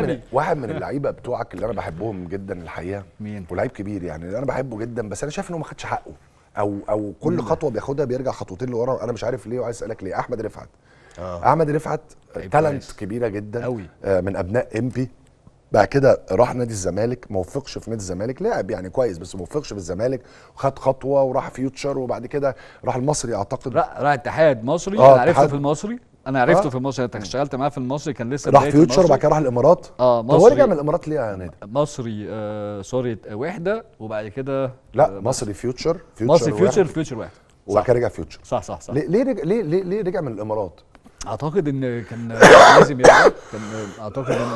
من واحد من اللعيبه بتوعك اللي انا بحبهم جدا الحقيقه مين ولعيب كبير يعني اللي انا بحبه جدا بس انا شايف انه ما خدش حقه او او كل خطوه بياخدها بيرجع خطوتين لورا انا مش عارف ليه وعايز اسالك ليه احمد رفعت آه. احمد رفعت تالنت كبيره جدا أوي. آه من ابناء ام بي بعد كده راح نادي الزمالك ما وفقش في نادي الزمالك لعب يعني كويس بس ما وفقش في الزمالك وخد خطوه وراح فيوتشر وبعد كده راح المصري اعتقد لا راح اتحاد مصري آه انا عرفته في المصري انا عرفته آه. في مصر انت اشتغلت معاه في المصري كان لسه راح فيوتشر وبعد كده راح الامارات اه مصري هو رجع من الامارات ليه يا نادي؟ مصري آه سوري وحده وبعد كده لا مصري فيوتشر فيوتشر مصري فيوتشر فيوتشر واحد وبعد كده رجع فيوتشر صح صح صح ليه ليه ليه ليه, ليه رجع من الامارات؟ اعتقد ان كان لازم يرجع كان اعتقد ان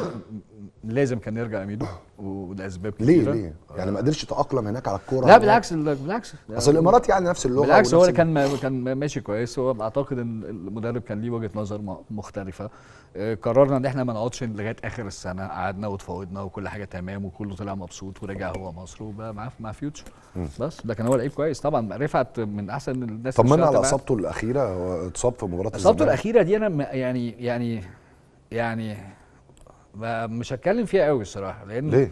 لازم كان يرجع ميدو ولاسباب كتيره ليه ليه؟ يعني ما قدرش يتاقلم هناك على الكوره لا بالعكس بالعكس اصل الامارات يعني نفس اللغه بالعكس هو كان كان ماشي كويس هو اعتقد ان المدرب كان ليه وجهه نظر مختلفه آه، قررنا ان احنا ما نقعدش لغايه اخر السنه قعدنا وتفاوضنا وكل حاجه تمام وكله طلع مبسوط ورجع هو مصر وبقى معاه مع فيوتشر بس لكن هو لعيب كويس طبعا رفعت من احسن الناس طمنا على اصابته الاخيره هو اتصاب في مباراه اصابته الاخيره دي انا يعني يعني يعني مش هتكلم فيها قوي الصراحه لان ليه؟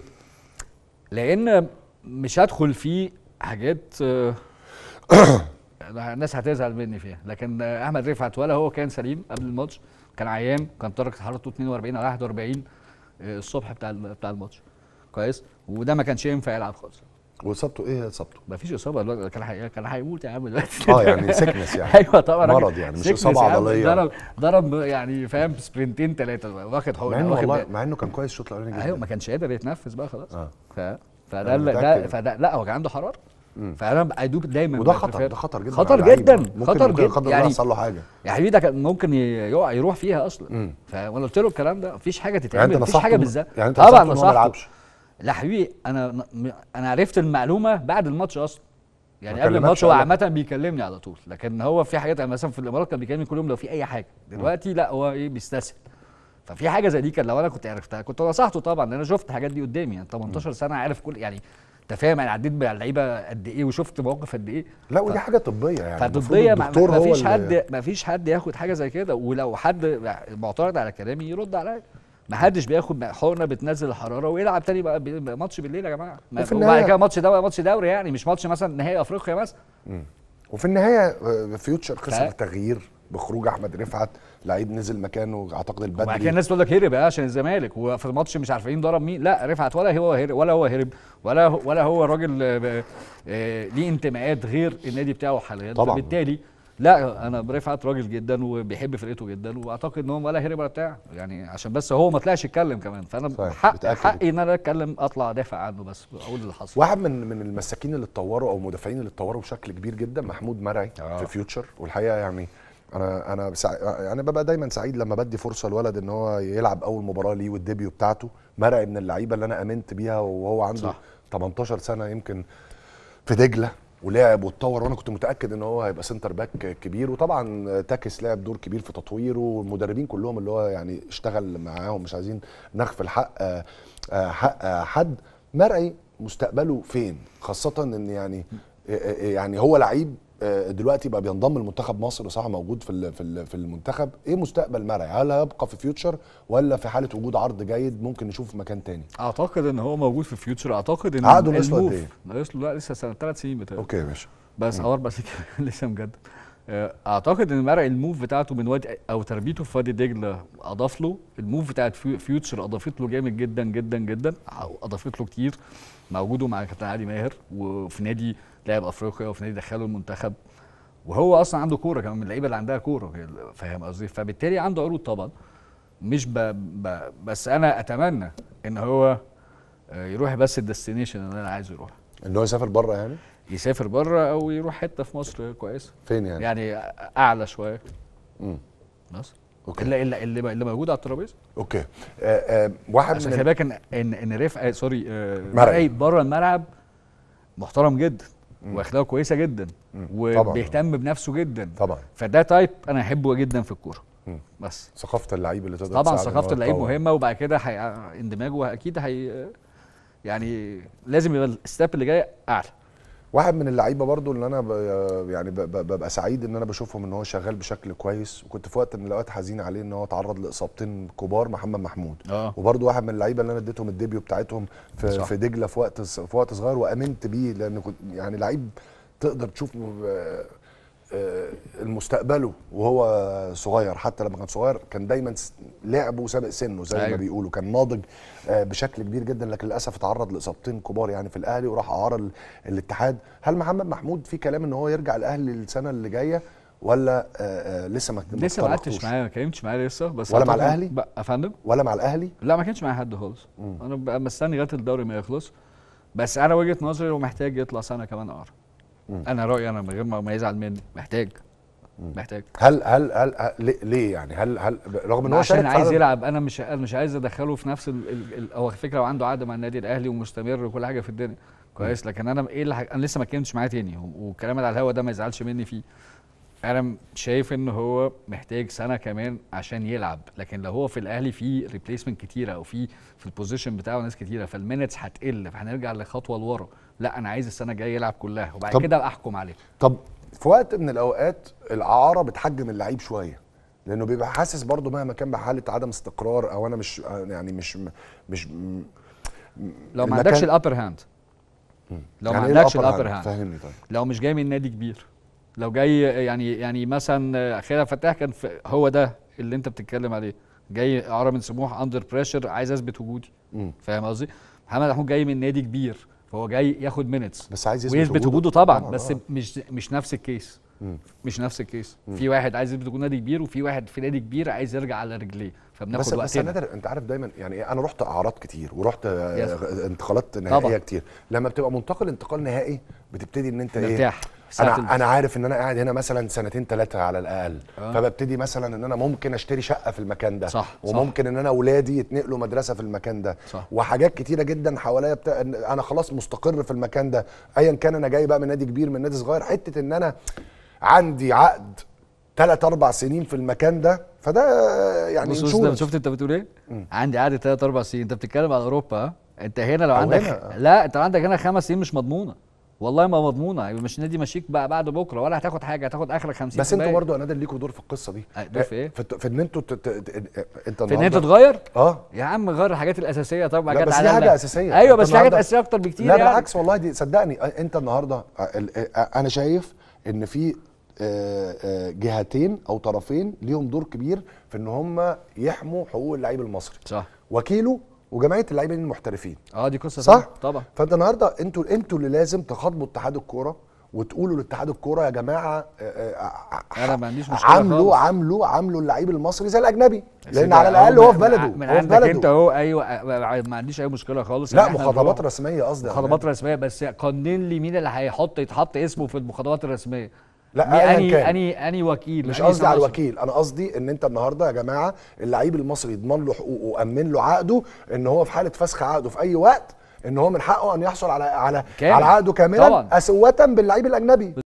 لان مش هدخل في حاجات آه، الناس هتزعل مني فيها لكن احمد رفعت ولا هو كان سليم قبل الماتش كان عيان كان درجه حرارته 42 على 41 آه، الصبح بتاع بتاع الماتش كويس وده ما كانش ينفع يلعب خالص واصابته ايه اصابته؟ ما فيش اصابه كان حي... كان هيموت يا عم دلوقتي اه يعني سكنس يعني ايوه طبعا مرض يعني مش اصابه عضليه ضرب ضرب يعني فاهم سبرنتين ثلاثه واخد حقن مع انه والله مع انه كان كويس الشوط الاولاني ايوه ما كانش قادر يتنفس بقى خلاص آه. ف... فده ده فده لا هو كان عنده حراره فانا اي دوب دايما وده خطر ده خطر جدا خطر جدا ممكن خطر ممكن جدا يعني يحصل له حاجه يا حبيبي ده كان ممكن يقع يروح فيها اصلا فانا قلت له الكلام ده مفيش حاجه تتعمل يعني مفيش حاجه بالذات يعني انت طبعا نصحته لا حبيبي انا انا عرفت المعلومه بعد الماتش اصلا يعني قبل الماتش هو عامه بيكلمني على طول لكن هو في حاجات يعني مثلا في الامارات كان بيكلمني كل يوم لو في اي حاجه دلوقتي لا هو ايه بيستسهل ففي حاجه زي دي كان لو انا كنت عرفتها كنت نصحته طبعا انا شفت الحاجات دي قدامي يعني 18 سنه عارف كل يعني انت فاهم انا عديت باللعيبه قد ايه وشفت مواقف قد ايه لا ودي ف... حاجه طبيه يعني فطبيه ما فيش حد ما فيش حد ياخد حاجه زي كده ولو حد معترض على كلامي يرد عليا ما حدش بياخد حقنه بتنزل الحراره ويلعب تاني بقى ماتش بالليل يا جماعه وبعد كده ماتش دوري ماتش دوري يعني مش ماتش مثلا نهائي افريقيا مثلا وفي النهايه فيوتشر خسر تغيير بخروج احمد رفعت لعيب نزل مكانه اعتقد البدري وبعد كده الناس تقول لك هرب عشان الزمالك وفي الماتش مش عارفين ضرب مين لا رفعت ولا هو هرب ولا هو هرب ولا هو ولا هو راجل آه، آه، ليه انتماءات غير النادي بتاعه حاليا طبعا فبالتالي لا انا رفعت راجل جدا وبيحب فرقته جدا واعتقد ان هو ولا هرب ولا بتاع يعني عشان بس هو ما طلعش يتكلم كمان فانا حق حقي ان انا اتكلم اطلع ادافع عنه بس اقول اللي حصل واحد من من المساكين اللي اتطوروا او المدافعين اللي اتطوروا بشكل كبير جدا محمود مرعي آه. في فيوتشر والحقيقه يعني انا انا سع... انا ببقى دايما سعيد لما بدي فرصه لولد ان هو يلعب اول مباراه ليه والديبيو بتاعته مرعي من اللعيبه اللي انا امنت بيها وهو عنده صح. 18 سنه يمكن في دجله ولعب واتطور وانا كنت متاكد ان هو هيبقى سنتر باك كبير وطبعا تاكس لعب دور كبير في تطويره والمدربين كلهم اللي هو يعني اشتغل معاهم مش عايزين نغفل حق آه، حق حد مرعي مستقبله فين خاصه ان يعني آه، آه، يعني هو لعيب آه، دلوقتي بقى بينضم لمنتخب مصر صح موجود في في المنتخب ايه مستقبل مرعي هل هيبقى في فيوتشر ولا في حاله وجود عرض جيد ممكن نشوفه في مكان تاني اعتقد ان هو موجود في فيوتشر اعتقد ان عقده ناقص قد ايه ناقص له لسه سنه ثلاث سنين بتاعه اوكي ماشي بس او اربع سنين لسه مجدد آه، اعتقد ان مرعي الموف بتاعته من وادي او تربيته في وادي دجله اضاف له الموف بتاعت فيوتشر اضافت له جامد جدا جدا جدا اضافت له كتير مع وجوده مع كابتن علي ماهر وفي نادي لعب افريقيا وفي نادي دخله المنتخب وهو اصلا عنده كوره كمان من اللعيبه اللي عندها كوره فاهم قصدي فبالتالي عنده عروض طبعا مش ب... ب... بس انا اتمنى ان هو آه، يروح بس الديستنيشن اللي انا عايز يروح اللي هو يسافر بره يعني يسافر بره او يروح حته في مصر كويسه فين يعني يعني اعلى شويه امم مصر اوكي اللي اللي اللي موجود على الترابيزه اوكي آه آه واحد عشان خلي بالك ان ان رفقه آه، سوري آه مرعي بره الملعب محترم جدا واخلاقه كويسه جدا وبيهتم بنفسه جدا طبعا فده تايب انا احبه جدا في الكوره بس ثقافه اللعيب اللي تقدر طبعا ثقافه اللعيب مهمه وبعد كده اندماجه اكيد هي يعني لازم يبقى الستاب اللي جاي اعلى واحد من اللعيبه برضو اللي انا ب يعني ببقى سعيد ان انا بشوفهم ان هو شغال بشكل كويس وكنت في وقت من الاوقات حزين عليه ان هو اتعرض لاصابتين كبار محمد محمود آه. وبرضو واحد من اللعيبه اللي انا اديتهم الديبيو بتاعتهم في, صح. في دجله في وقت في وقت صغير وامنت بيه لان كنت يعني لعيب تقدر تشوفه آه، آه، المستقبله وهو صغير حتى لما كان صغير كان دايما لعبه سابق سنه زي أيوه. ما بيقولوا كان ناضج آه، بشكل كبير جدا لكن للاسف اتعرض لاصابتين كبار يعني في الاهلي وراح اعار الاتحاد هل محمد محمود في كلام ان هو يرجع الاهلي السنه اللي جايه ولا آه، لسه ما لسه ما قعدتش معاه ما كلمتش معاه لسه بس ولا مع الاهلي يا فندم ولا مع الاهلي لا ما كانش معايا حد خالص انا مستني لغايه الدوري ما يخلص بس انا وجهه نظري هو محتاج يطلع سنه كمان اعرف مم. انا رايي انا من غير ما يزعل مني محتاج محتاج هل هل هل, ليه يعني هل هل رغم ان هو عشان عايز يلعب انا مش انا مش عايز ادخله في نفس هو الفكره وعنده عقد مع النادي الاهلي ومستمر وكل حاجه في الدنيا كويس لكن انا ايه اللي انا لسه ما اتكلمتش معاه تاني والكلام اللي على الهوا ده ما يزعلش مني فيه انا شايف ان هو محتاج سنه كمان عشان يلعب لكن لو هو في الاهلي في ريبليسمنت كتيره او في في البوزيشن بتاعه ناس كتيره فالمينتس هتقل فهنرجع لخطوه لورا لا انا عايز السنه الجايه يلعب كلها وبعد كده احكم عليه طب في وقت من الاوقات الاعاره بتحجم اللعيب شويه لانه بيبقى حاسس برضه مهما كان بحاله عدم استقرار او انا مش يعني مش مش لو ما عندكش الابر هاند لو ما يعني إيه عندكش الابر هاند فهمني طيب لو مش جاي من نادي كبير لو جاي يعني يعني مثلا خير فتاح كان هو ده اللي انت بتتكلم عليه جاي اعرى من سموح اندر بريشر عايز اثبت وجودي فاهم قصدي محمد محمود جاي من نادي كبير فهو جاي ياخد مينتس بس عايز يثبت وجوده, طبعا آه بس آه. مش مش نفس الكيس مم. مش نفس الكيس مم. في واحد عايز يثبت وجوده نادي كبير وفي واحد في نادي كبير عايز يرجع على رجليه فبناخد بس وقتنا بس نادر انت عارف دايما يعني انا رحت اعراض كتير ورحت آه، انتقالات نهائيه طبعا. كتير لما بتبقى منتقل انتقال نهائي بتبتدي ان انت ايه انا انا عارف ان انا قاعد هنا مثلا سنتين ثلاثه على الاقل آه. فببتدي مثلا ان انا ممكن اشتري شقه في المكان ده صح وممكن صح. ان انا اولادي يتنقلوا مدرسه في المكان ده صح. وحاجات كتيره جدا حواليا بتا... انا خلاص مستقر في المكان ده ايا كان انا جاي بقى من نادي كبير من نادي صغير حته ان انا عندي عقد ثلاث اربع سنين في المكان ده فده يعني بص انت شفت انت بتقول ايه؟ عندي عقد ثلاث اربع سنين انت بتتكلم على اوروبا آه؟ انت هنا لو عندك هنا. آه. لا انت عندك هنا خمس سنين مش مضمونه والله ما مضمونه مش نادي مشيك بقى بعد بكره ولا هتاخد حاجه هتاخد اخرك 50 بس انتوا برضه يا نادر ليكوا دور في القصه دي دور في ايه؟ في, في ان انتوا انت في ان انت تتغير؟ اه يا عم غير الحاجات الاساسيه طبعا جت بس دي حاجه اساسيه ايوه بس حاجات اساسيه اكتر بكتير لا يعني. بالعكس والله دي صدقني انت النهارده انا شايف ان في آه، آه، جهتين او طرفين ليهم دور كبير في ان هم يحموا حقوق اللعيب المصري صح وكيله وجمعيه اللاعبين المحترفين اه دي قصه صح طبعا فانت النهارده انتوا انتوا اللي لازم تخاطبوا اتحاد الكوره وتقولوا لاتحاد الكوره يا جماعه آه، آه، آه، انا ما عنديش مشكله عاملوا عاملوا عاملوا اللعيب المصري زي الاجنبي لان على الاقل هو في بلده من هو في بلده انت اهو ايوه ما عنديش اي مشكله خالص لا يعني مخاطبات رسميه قصدي يعني. مخاطبات رسميه بس قنن لي مين اللي هيحط يتحط اسمه في المخاطبات الرسميه لا اني كان. اني اني وكيل مش قصدي على الوكيل انا قصدي ان انت النهارده يا جماعه اللعيب المصري يضمن له حقوقه وامن له عقده ان هو في حاله فسخ عقده في اي وقت ان هو من حقه ان يحصل على على كامل. على عقده كاملا اسوه باللعيب الاجنبي